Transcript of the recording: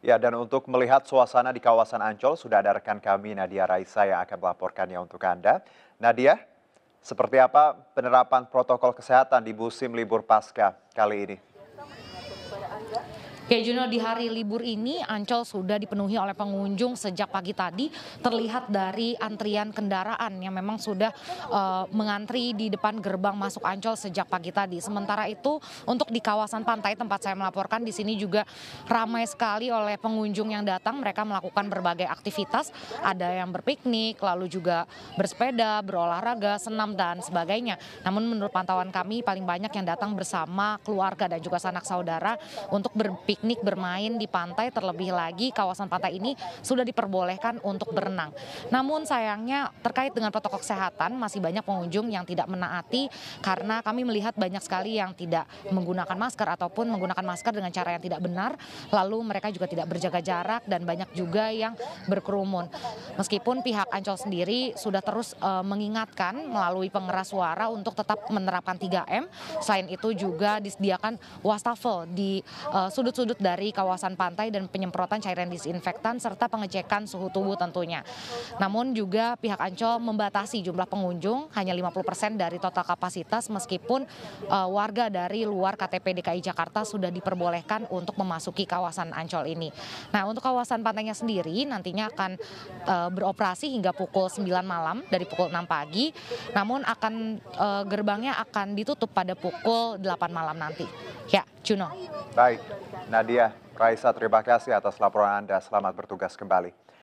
Ya, dan untuk melihat suasana di kawasan Ancol, sudah ada rekan kami Nadia Raisa yang akan melaporkannya untuk Anda. Nadia, seperti apa penerapan protokol kesehatan di musim libur pasca kali ini? Kayak Juno di hari libur ini Ancol sudah dipenuhi oleh pengunjung sejak pagi tadi terlihat dari antrian kendaraan yang memang sudah uh, mengantri di depan gerbang masuk Ancol sejak pagi tadi. Sementara itu untuk di kawasan pantai tempat saya melaporkan di sini juga ramai sekali oleh pengunjung yang datang. Mereka melakukan berbagai aktivitas, ada yang berpiknik, lalu juga bersepeda, berolahraga, senam dan sebagainya. Namun menurut pantauan kami paling banyak yang datang bersama keluarga dan juga sanak saudara untuk berpiknik piknik, bermain di pantai, terlebih lagi kawasan pantai ini sudah diperbolehkan untuk berenang. Namun sayangnya terkait dengan protokol kesehatan masih banyak pengunjung yang tidak menaati karena kami melihat banyak sekali yang tidak menggunakan masker ataupun menggunakan masker dengan cara yang tidak benar, lalu mereka juga tidak berjaga jarak dan banyak juga yang berkerumun. Meskipun pihak Ancol sendiri sudah terus uh, mengingatkan melalui pengeras suara untuk tetap menerapkan 3M. Selain itu juga disediakan wastafel di eh, sudut-sudut uh, sudut dari kawasan pantai dan penyemprotan cairan disinfektan serta pengecekan suhu tubuh tentunya. Namun juga pihak Ancol membatasi jumlah pengunjung hanya 50% dari total kapasitas meskipun uh, warga dari luar KTP DKI Jakarta sudah diperbolehkan untuk memasuki kawasan Ancol ini. Nah, untuk kawasan pantainya sendiri nantinya akan uh, beroperasi hingga pukul 9 malam dari pukul 6 pagi. Namun akan uh, gerbangnya akan ditutup pada pukul 8 malam nanti. Ya, Juno. Baik. Nadia, Raisa terima kasih atas laporan Anda. Selamat bertugas kembali.